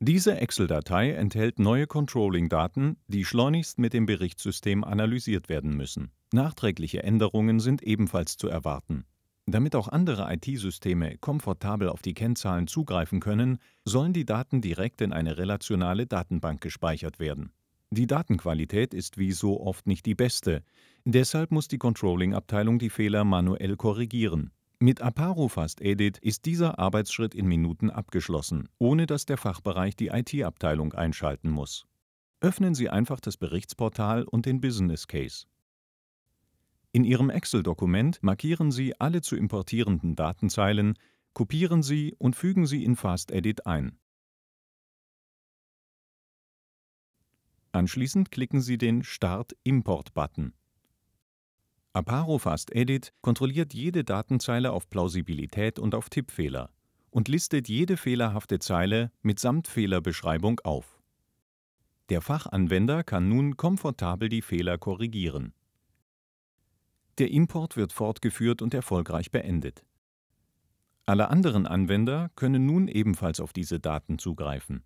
Diese Excel-Datei enthält neue Controlling-Daten, die schleunigst mit dem Berichtssystem analysiert werden müssen. Nachträgliche Änderungen sind ebenfalls zu erwarten. Damit auch andere IT-Systeme komfortabel auf die Kennzahlen zugreifen können, sollen die Daten direkt in eine relationale Datenbank gespeichert werden. Die Datenqualität ist wie so oft nicht die beste, deshalb muss die Controlling-Abteilung die Fehler manuell korrigieren. Mit Aparo Fast Edit ist dieser Arbeitsschritt in Minuten abgeschlossen, ohne dass der Fachbereich die IT-Abteilung einschalten muss. Öffnen Sie einfach das Berichtsportal und den Business Case. In Ihrem Excel-Dokument markieren Sie alle zu importierenden Datenzeilen, kopieren sie und fügen sie in Fast Edit ein. Anschließend klicken Sie den Start-Import-Button. Aparo Fast Edit kontrolliert jede Datenzeile auf Plausibilität und auf Tippfehler und listet jede fehlerhafte Zeile mitsamt Fehlerbeschreibung auf. Der Fachanwender kann nun komfortabel die Fehler korrigieren. Der Import wird fortgeführt und erfolgreich beendet. Alle anderen Anwender können nun ebenfalls auf diese Daten zugreifen.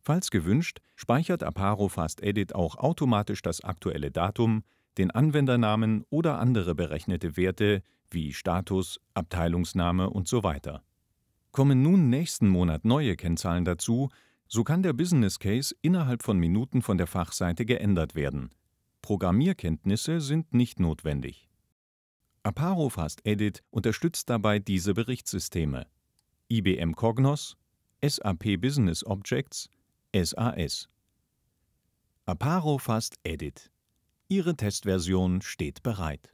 Falls gewünscht, speichert Aparo Fast Edit auch automatisch das aktuelle Datum, den Anwendernamen oder andere berechnete Werte wie Status, Abteilungsname und so weiter. Kommen nun nächsten Monat neue Kennzahlen dazu, so kann der Business Case innerhalb von Minuten von der Fachseite geändert werden. Programmierkenntnisse sind nicht notwendig. Aparo Fast Edit unterstützt dabei diese Berichtssysteme: IBM Cognos, SAP Business Objects, SAS. Aparo Fast Edit Ihre Testversion steht bereit.